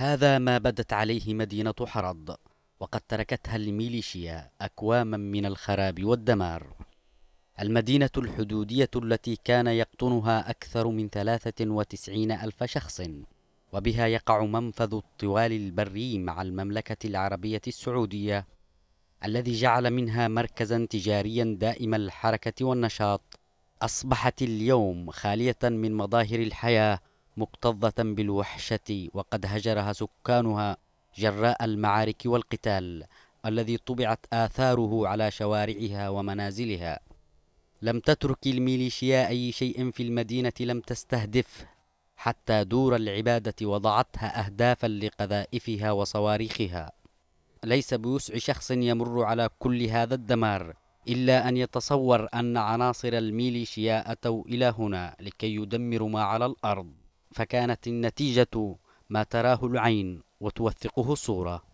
هذا ما بدت عليه مدينة حرض وقد تركتها الميليشيا أكواما من الخراب والدمار المدينة الحدودية التي كان يقطنها أكثر من 93 ألف شخص وبها يقع منفذ الطوال البري مع المملكة العربية السعودية الذي جعل منها مركزا تجاريا دائم الحركة والنشاط أصبحت اليوم خالية من مظاهر الحياة مكتظة بالوحشة وقد هجرها سكانها جراء المعارك والقتال الذي طبعت آثاره على شوارعها ومنازلها لم تترك الميليشيا أي شيء في المدينة لم تستهدفه حتى دور العبادة وضعتها أهدافا لقذائفها وصواريخها ليس بوسع شخص يمر على كل هذا الدمار إلا أن يتصور أن عناصر الميليشيا أتوا إلى هنا لكي يدمروا ما على الأرض فكانت النتيجة ما تراه العين وتوثقه الصورة